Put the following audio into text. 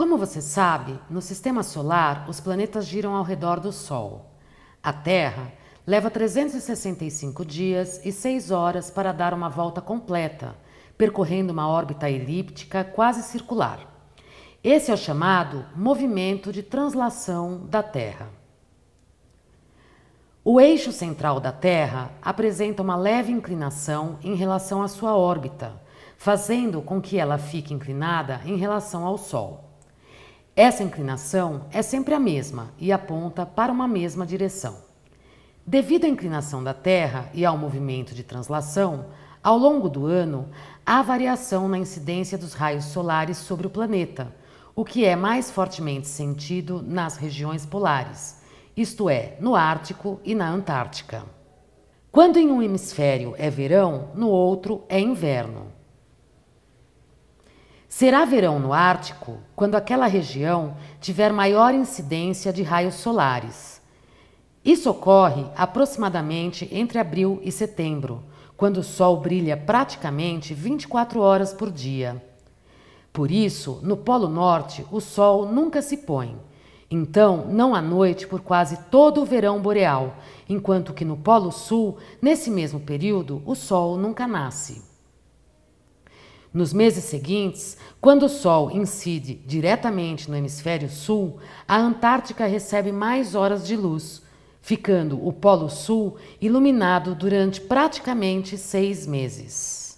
Como você sabe, no sistema solar, os planetas giram ao redor do Sol. A Terra leva 365 dias e 6 horas para dar uma volta completa, percorrendo uma órbita elíptica quase circular. Esse é o chamado movimento de translação da Terra. O eixo central da Terra apresenta uma leve inclinação em relação à sua órbita, fazendo com que ela fique inclinada em relação ao Sol. Essa inclinação é sempre a mesma e aponta para uma mesma direção. Devido à inclinação da Terra e ao movimento de translação, ao longo do ano há variação na incidência dos raios solares sobre o planeta, o que é mais fortemente sentido nas regiões polares, isto é, no Ártico e na Antártica. Quando em um hemisfério é verão, no outro é inverno. Será verão no Ártico quando aquela região tiver maior incidência de raios solares. Isso ocorre aproximadamente entre abril e setembro, quando o Sol brilha praticamente 24 horas por dia. Por isso, no Polo Norte, o Sol nunca se põe. Então, não há noite por quase todo o verão boreal, enquanto que no Polo Sul, nesse mesmo período, o Sol nunca nasce. Nos meses seguintes, quando o Sol incide diretamente no hemisfério sul, a Antártica recebe mais horas de luz, ficando o Polo Sul iluminado durante praticamente seis meses.